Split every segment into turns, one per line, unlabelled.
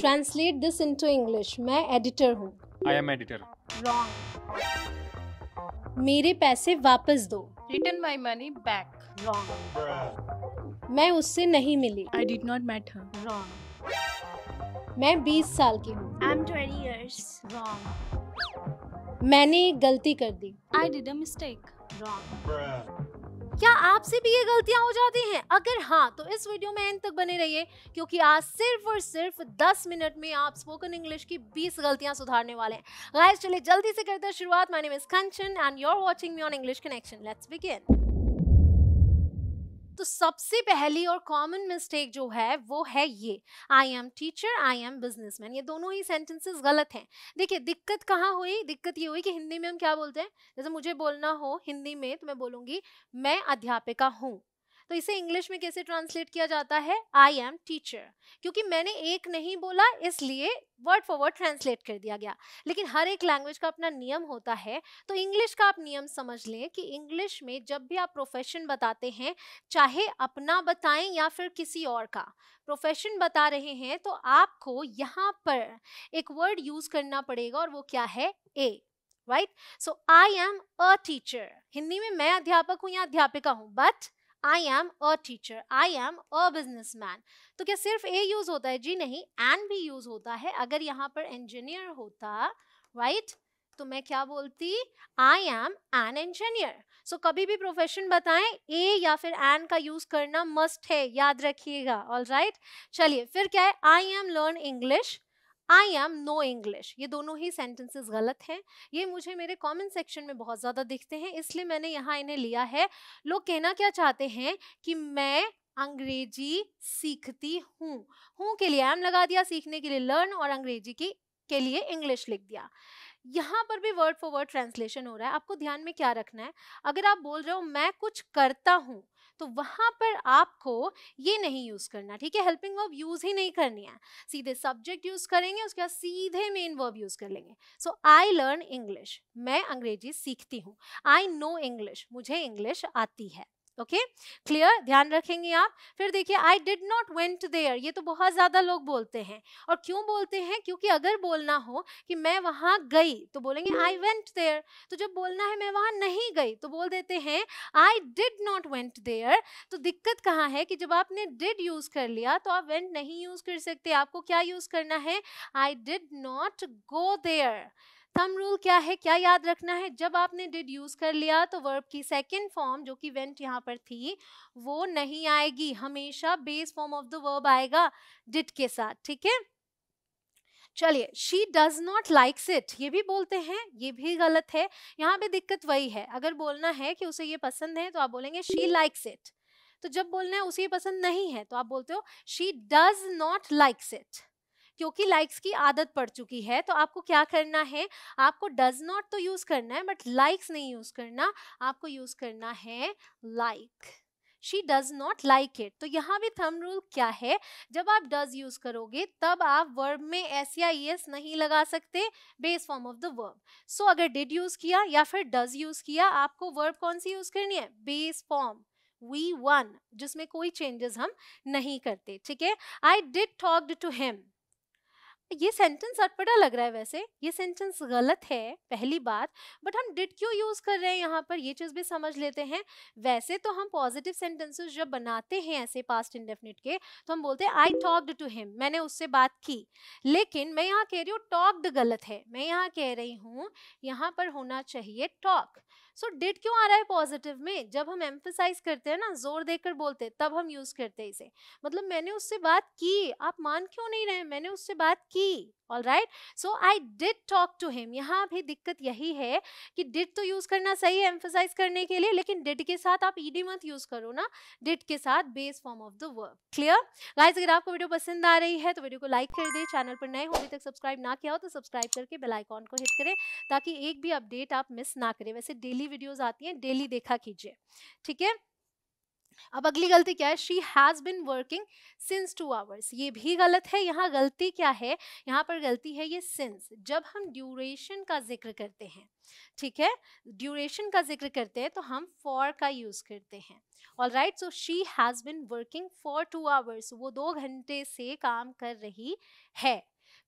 Translate this into English मैं editor हूँ I am editor wrong मेरे पैसे वापस दो return my money back wrong मैं उससे नहीं मिली I did not met her wrong मैं 20 साल की हूँ I am twenty years wrong मैंने एक गलती कर दी I did a mistake wrong आपसे भी ये गलतियां हो जाती हैं अगर हाँ तो इस वीडियो में एंड तक बने रहिए क्योंकि आज सिर्फ और सिर्फ 10 मिनट में आप स्पोकन इंग्लिश की 20 गलतियां सुधारने वाले हैं गाइस चलिए जल्दी से करते हैं शुरुआत my name is Kanchan and you are watching me on English Connection let's begin तो सबसे पहली और कॉमन मिस्टेक जो है वो है ये I am teacher I am businessman ये दोनों ही सेंटेंसेस गलत हैं देखिए दिक्कत कहाँ हुई दिक्कत ये हुई कि हिंदी में हम क्या बोलते हैं जैसे मुझे बोलना हो हिंदी में तो मैं बोलूँगी मैं अध्यापिका हूँ तो इसे इंग्लिश में कैसे ट्रांसलेट किया जाता है आई एम टीचर क्योंकि मैंने एक नहीं बोला इसलिए वर्ड फॉर वर्ड ट्रांसलेट कर दिया गया लेकिन हर एक लैंग्वेज का अपना नियम होता है तो इंग्लिश का आप नियम समझ लें कि इंग्लिश में जब भी आप प्रोफेशन बताते हैं चाहे अपना बताएं या फिर किसी और का प्रोफेशन बता रहे हैं तो आपको यहाँ पर एक वर्ड यूज़ करना पड़ेगा और वो क्या है a right so I am a teacher Hindi में मैं अध्यापक हूँ या अध्यापिका हूँ but I am a teacher I am a man तो क्या सिर्फ ए यूज होता है जी नहीं एंड भी यूज होता है अगर यहाँ पर इंजीनियर होता राइट right? तो मैं क्या बोलती I am an engineer so कभी भी प्रोफेशन बताएं ए या फिर एन का यूज करना मस्ट है याद रखिएगा ऑल राइट चलिए फिर क्या है I am learn English I am know English ये दोनों ही सेंटेंसेस गलत हैं ये मुझे मेरे कमेंट सेक्शन में बहुत ज़्यादा दिखते हैं इसलिए मैंने यहाँ इन्हें लिया है लोग कहना क्या चाहते हैं कि मैं अंग्रेजी सीखती हूँ हूँ के लिए एम लगा दिया सीखने के लिए लर्न और अंग्रेजी की के लिए इंग्लिश लिख दिया यहाँ पर भी वर्ड फॉर वर्ड ट्रांसलेशन हो रहा है आपको ध्यान में क्या रखना है अगर आप बोल रहे हो मैं कुछ करता हूँ तो वहाँ पर आपको ये नहीं यूज़ करना ठीक है हेल्पिंग वर्ब यूज़ ही नहीं करनी है सीधे सब्जेक्ट यूज़ करेंगे उसके बाद सीधे मेन वर्ब यूज़ कर लेंगे सो आई लर्न इंग्लिश मैं अंग्रेजी सीखती हूँ आई नो इंग्लिश मुझे इंग्लिश आती है ओके क्लियर ध्यान रखेंगे आप फिर देखिए I did not went there ये तो बहुत ज़्यादा लोग बोलते हैं और क्यों बोलते हैं क्योंकि अगर बोलना हो कि मैं वहां गई तो बोलेंगे आई वेंट देयर तो जब बोलना है मैं वहां नहीं गई तो बोल देते हैं I did not went there तो दिक्कत कहाँ है कि जब आपने डिड यूज़ कर लिया तो आप वेंट नहीं यूज़ कर सकते आपको क्या यूज़ करना है I did not go there thumb rule क्या है क्या याद रखना है जब आपने डिड यूज कर लिया तो वर्ब की सेकेंड फॉर्म जो कि वेंट यहाँ पर थी वो नहीं आएगी हमेशा base form of the verb आएगा डिड के साथ ठीक है चलिए she does not likes it ये भी बोलते हैं ये भी गलत है यहाँ पे दिक्कत वही है अगर बोलना है कि उसे ये पसंद है तो आप बोलेंगे शी लाइक्स इट तो जब बोलना है उसे ये पसंद नहीं है तो आप बोलते हो she does not likes it क्योंकि लाइक्स की आदत पड़ चुकी है तो आपको क्या करना है आपको डज नॉट तो यूज़ करना है बट लाइक्स नहीं यूज़ करना आपको यूज़ करना है like like. She does not like it तो यहाँ भी थम रूल क्या है जब आप डज यूज करोगे तब आप वर्ब में एस या एस e नहीं लगा सकते base form of the verb so अगर डिड यूज किया या फिर डज यूज किया आपको वर्ब कौन सी यूज करनी है बेस फॉर्म We won, जिसमें कोई चेंजेस हम नहीं करते ठीक है I did talked to him ये सेंटेंस अटपटा लग रहा है वैसे ये सेंटेंस गलत है पहली बात बट हम डिड क्यों यूज़ कर रहे हैं यहाँ पर ये चीज़ भी समझ लेते हैं वैसे तो हम पॉजिटिव सेंटेंसेस जब बनाते हैं ऐसे पास्ट इंडेफिनिट के तो हम बोलते हैं आई टॉक्ड टू हिम मैंने उससे बात की लेकिन मैं यहाँ कह रही हूँ टॉक्ड गलत है मैं यहाँ कह रही हूँ यहाँ पर होना चाहिए टॉक सो डिड क्यों आ रहा है पॉजिटिव में जब हम एम्फोसाइज करते हैं ना जोर देकर बोलते हैं तब हम यूज करते हैं इसे मतलब मैंने उससे बात की आप मान क्यों नहीं रहे मैंने उससे बात की all right so I did talk to him यहाँ भी दिक्कत यही है कि डिड तो यूज़ करना सही है एम्फोसाइज करने के लिए लेकिन डिड के साथ आप ईडी मत यूज़ करो ना डिड के साथ base form of the verb clear guys अगर आपको वीडियो पसंद आ रही है तो वीडियो को लाइक कर दे चैनल पर नए हो अभी तक सब्सक्राइब ना किया हो तो सब्सक्राइब करके बेलाइकॉन को हिट करें ताकि एक भी अपडेट आप मिस ना करें वैसे डेली वीडियोज़ आती हैं डेली देखा कीजिए ठीक है अब अगली गलती क्या है she has been working since two hours ये भी गलत है यहाँ गलती क्या है यहाँ पर गलती है ये सिंस जब हम ड्यूरेशन का जिक्र करते हैं ठीक है ड्यूरेशन का जिक्र करते हैं तो हम फॉर का यूज़ करते हैं all right so she has been working for two hours वो दो घंटे से काम कर रही है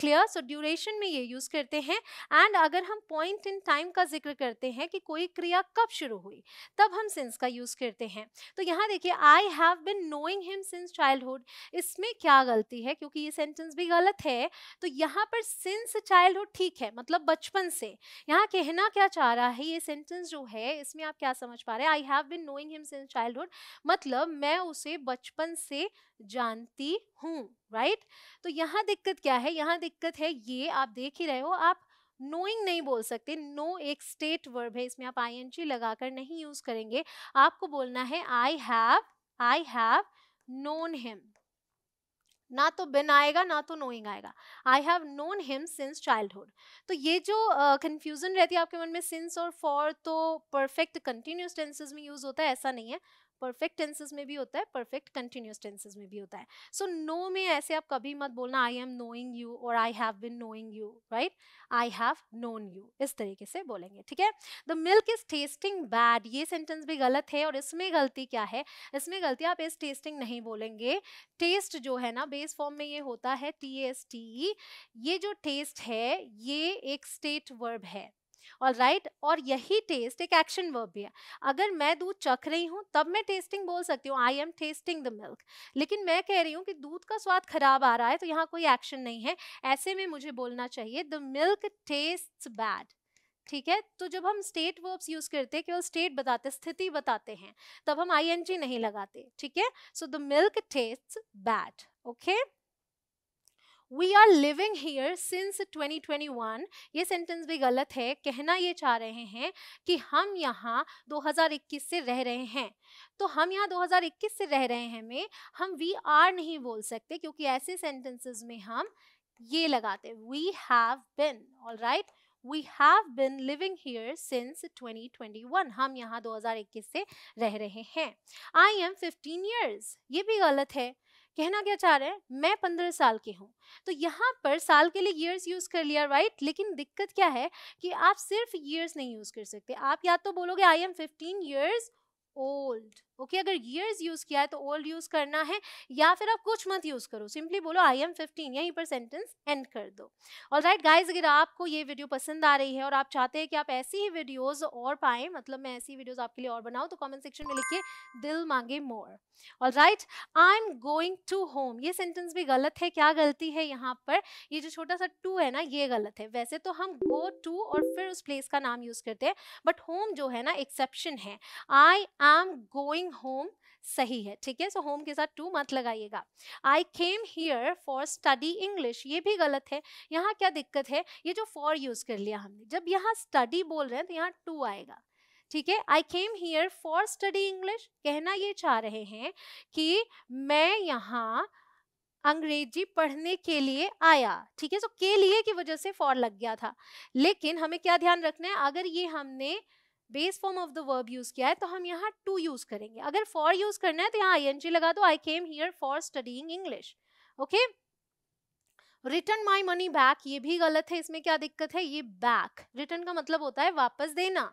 क्लियर सो ड्यूरेशन में ये यूज करते हैं एंड अगर हम पॉइंट इन टाइम का जिक्र करते हैं कि कोई क्रिया कब शुरू हुई तब हम सिंस का यूज करते हैं तो यहाँ देखिए I have been knowing him since childhood इसमें क्या गलती है क्योंकि ये सेंटेंस भी गलत है तो यहाँ पर सिंस चाइल्डहुड ठीक है मतलब बचपन से यहाँ कहना क्या चाह रहा है ये सेंटेंस जो है इसमें आप क्या समझ पा रहे हैं I have been knowing him since childhood मतलब मैं उसे बचपन से जानती हूँ राइट तो यहाँ दिक्कत क्या है यहाँ दिक्कत है ये आप देख ही रहे हो आप नोइंग नहीं बोल सकते नो एक स्टेट वर्ब है इसमें आप आई एन जी लगाकर नहीं यूज करेंगे आपको बोलना है I have I have known him ना तो बिन आएगा ना तो नोइंग आएगा I have known him since childhood तो ये जो कन्फ्यूजन uh, रहती है आपके मन में सिंस और फॉर तो परफेक्ट कंटिन्यूस टेंसेज में यूज होता है ऐसा नहीं है परफेक्ट टेंसेज में भी होता है परफेक्ट कंटिन्यूस टेंसेज में भी होता है सो so, नो no में ऐसे आप कभी मत बोलना आई एम नोइंग यू और I have been knowing you right I have known you इस तरीके से बोलेंगे ठीक है the milk is tasting bad ये सेंटेंस भी गलत है और इसमें गलती क्या है इसमें गलती आप इस टेस्टिंग नहीं बोलेंगे टेस्ट जो है ना बेस फॉर्म में ये होता है टी एस टी ये जो टेस्ट है ये एक स्टेट वर्ब है ऑल राइट और यही टेस्ट एक एक्शन वर्ब भी है अगर मैं दूध चख रही हूँ तब मैं टेस्टिंग बोल सकती हूँ I am tasting the milk लेकिन मैं कह रही हूँ कि दूध का स्वाद खराब आ रहा है तो यहाँ कोई एक्शन नहीं है ऐसे में मुझे बोलना चाहिए द मिल्क टेस्ट बैड ठीक है तो जब हम स्टेट वर्ब्स यूज करते हैं केवल स्टेट बताते स्थिति बताते हैं तब हम आई नहीं लगाते ठीक है so the milk taste bad okay we are living here since 2021 ये सेंटेंस भी गलत है कहना ये चाह रहे हैं कि हम यहाँ 2021 से रह रहे हैं तो हम यहाँ 2021 से रह रहे हैं में हम वी आर नहीं बोल सकते क्योंकि ऐसे सेंटेंसेस में हम ये लगाते we have been all right we have been living here since 2021 हम यहाँ 2021 से रह रहे हैं आई एम 15 ईयर्स ये भी गलत है कहना क्या चाह रहे हैं मैं पंद्रह साल के हूँ तो यहाँ पर साल के लिए ईयर्स यूज़ कर लिया राइट लेकिन दिक्कत क्या है कि आप सिर्फ ईयर्स नहीं यूज़ कर सकते आप या तो बोलोगे I am fifteen years old okay अगर ईयर्स यूज़ किया है तो ओल्ड यूज़ करना है या फिर आप कुछ मत यूज़ करो सिंपली बोलो आई एम फिफ्टीन यहीं पर सेंटेंस एंड कर दो और राइट गाइज अगर आपको ये वीडियो पसंद आ रही है और आप चाहते हैं कि आप ऐसी ही वीडियोज़ और पाए मतलब मैं ऐसी वीडियोज़ आपके लिए और बनाऊँ तो कॉमेंट सेक्शन में लिखिए दिल मांगे मोर और right I am going to home ये सेंटेंस भी गलत है क्या गलती है यहाँ पर ये जो छोटा सा टू है ना ये गलत है वैसे तो हम गो टू और फिर उस प्लेस का नाम यूज़ करते हैं बट होम जो है ना एक्सेप्शन है I am going spelling home सही है ठीक है सो होम के साथ टू मत लगाइएगा I came here for study English ये भी गलत है यहाँ क्या दिक्कत है ये जो फॉर यूज कर लिया हमने जब यहाँ स्टडी बोल रहे हैं तो यहाँ टू आएगा ठीक है I came here for study English कहना ये चाह रहे हैं कि मैं यहाँ अंग्रेजी पढ़ने के लिए आया ठीक है सो के लिए की वजह से फॉर लग गया था लेकिन हमें क्या ध्यान रखना है अगर ये हमने base form of the verb use किया है तो हम यहाँ टू यूज करेंगे अगर फॉर यूज करना है तो यहाँ आई एन जी लगा दो I came here for studying English okay return my money back ये भी गलत है इसमें क्या दिक्कत है ये बैक रिटर्न का मतलब होता है वापस देना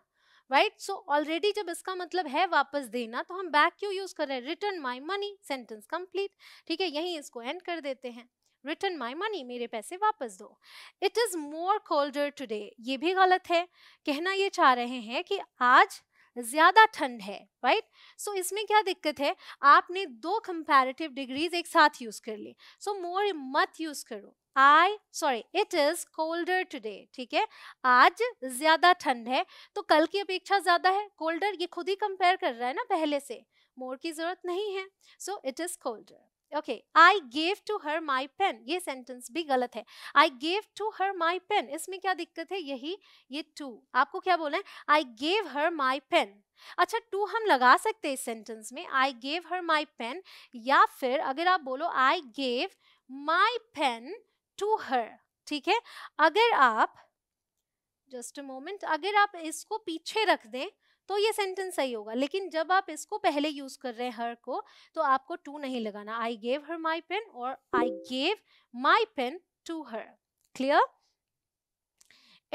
राइट सो ऑलरेडी जब इसका मतलब है वापस देना तो हम बैक क्यों यूज कर रहे हैं return my money sentence complete ठीक है यहीं इसको एंड कर देते हैं रिटर्न माई मनी मेरे पैसे वापस दो it is more colder today ये भी गलत है कहना ये चाह रहे हैं कि आज ज़्यादा ठंड है राइट right? सो so, इसमें क्या दिक्कत है आपने दो कंपेरेटिव डिग्रीज एक साथ यूज़ कर ली सो मोर मत यूज़ करो I sorry it is colder today ठीक है आज ज्यादा ठंड है तो कल की अपेक्षा ज्यादा है कोल्डर ये खुद ही कंपेयर कर रहा है ना पहले से मोर की जरूरत नहीं है so it is colder okay I gave to her my pen ये सेंटेंस भी गलत है I gave to her my pen इसमें क्या दिक्कत है यही ये टू आपको क्या बोलना है I gave her my pen अच्छा टू हम लगा सकते हैं इस सेंटेंस में आई गेव हर माई पेन या फिर अगर आप बोलो I gave my pen to her ठीक है अगर आप जस्ट अ मोमेंट अगर आप इसको पीछे रख दें तो ये सेंटेंस सही होगा लेकिन जब आप इसको पहले यूज कर रहे हैं हर को तो आपको टू नहीं लगाना आई गेव हर माई पेन और I gave my pen to her clear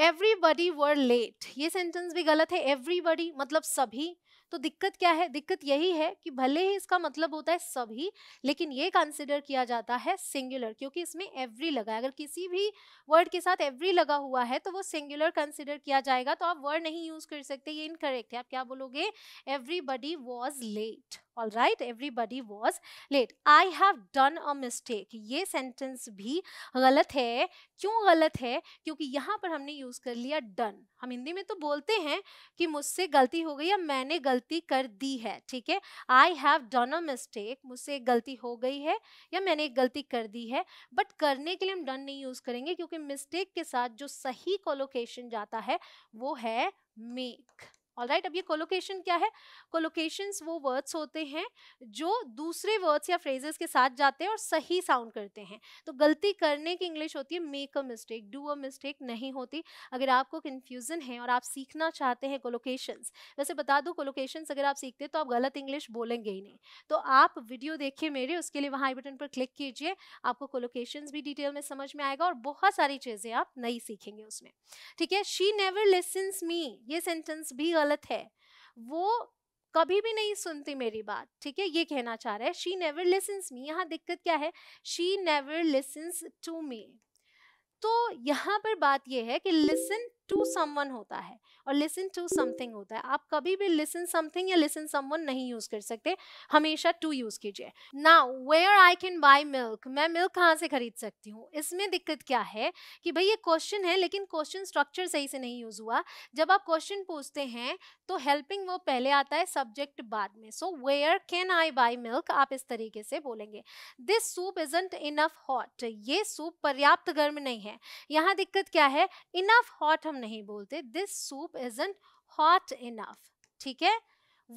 everybody were late ये सेंटेंस भी गलत है एवरीबडी मतलब सभी तो दिक्कत क्या है दिक्कत यही है कि भले ही इसका मतलब होता है सभी लेकिन ये कंसिडर किया जाता है सिंगुलर क्योंकि इसमें एवरी लगा है अगर किसी भी वर्ड के साथ एवरी लगा हुआ है तो वो सिंगुलर कंसिडर किया जाएगा तो आप वर्ड नहीं यूज कर सकते ये इनकरेक्ट है आप क्या बोलोगे everybody was late all right everybody was late I have done a mistake ये सेंटेंस भी गलत है क्यों गलत है क्योंकि यहाँ पर हमने यूज कर लिया डन हम हिंदी में तो बोलते हैं कि मुझसे गलती हो गई या मैंने गलती गलती कर दी है ठीक है I have done a mistake मुझसे एक गलती हो गई है या मैंने एक गलती कर दी है बट करने के लिए हम डन नहीं यूज़ करेंगे क्योंकि मिस्टेक के साथ जो सही कोलोकेशन जाता है वो है मेक ऑल राइट अब ये कोलोकेशन क्या है कोलोकेशन वो वर्ड्स होते हैं जो दूसरे वर्ड्स या फ्रेजेस के साथ जाते हैं और सही साउंड करते हैं तो गलती करने की इंग्लिश होती है make a mistake do a mistake नहीं होती अगर आपको कन्फ्यूज़न है और आप सीखना चाहते हैं कोलोकेशन वैसे बता दो कोलोकेशन अगर आप सीखते तो आप गलत इंग्लिश बोलेंगे ही नहीं तो आप वीडियो देखिए मेरे उसके लिए वहाँ बटन पर क्लिक कीजिए आपको कोलोकेशन भी डिटेल में समझ में आएगा और बहुत सारी चीज़ें आप नई सीखेंगे उसमें ठीक है शी नेवर लिसन्स मी ये सेंटेंस भी गलत गलत है वो कभी भी नहीं सुनती मेरी बात ठीक है ये कहना चाह रहा है शी नेवर लिसन्स मी यहाँ दिक्कत क्या है she never listens to me तो यहाँ पर बात यह है कि लिसन टू समवन होता है और लिसन टू समथिंग होता है आप कभी भी लिसन समथिंग या लिसन समवन नहीं यूज कर सकते हमेशा टू यूज कीजिए now where I can buy milk मैं मिल्क कहाँ से खरीद सकती हूँ इसमें दिक्कत क्या है कि भाई ये क्वेश्चन है लेकिन क्वेश्चन स्ट्रक्चर सही से नहीं यूज हुआ जब आप क्वेश्चन पूछते हैं तो हेल्पिंग वो पहले आता है सब्जेक्ट बाद में so where can I buy milk आप इस तरीके से बोलेंगे this soup isn't enough hot ये सूप पर्याप्त गर्म नहीं है यहाँ दिक्कत क्या है इनफ हॉट हम नहीं बोलते this soup is hot enough ठीक है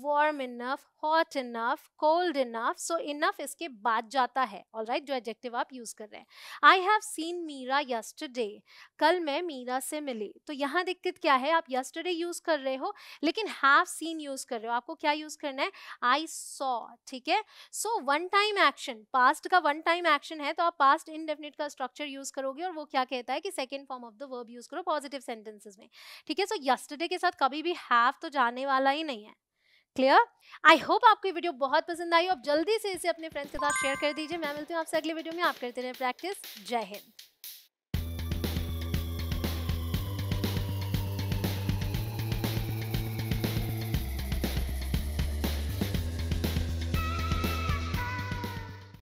warm enough hot enough cold enough so enough इसके बाद जाता है ऑल right, जो एडजेक्टिव आप यूज कर रहे हैं I have seen Meera yesterday कल मैं मीरा से मिली तो यहाँ दिक्कत क्या है आप यस्टरडे यूज कर रहे हो लेकिन हैव सीन यूज कर रहे हो आपको क्या यूज करना है आई सॉ ठीक है so one time action past का वन टाइम एक्शन है तो आप पास्ट इनडेफिनिट का स्ट्रक्चर यूज करोगे और वो क्या कहता है कि second form of the verb use करो पॉजिटिव सेंटेंसेज में ठीक है सो यस्टरडे के साथ कभी भी हैव तो जाने वाला ही नहीं है क्लियर आई होप आपको वीडियो बहुत पसंद आई आप जल्दी से इसे अपने फ्रेंड्स के साथ शेयर कर दीजिए मैं मिलती हूँ आपसे अगले वीडियो में आप करते रहे प्रैक्टिस जय हिंद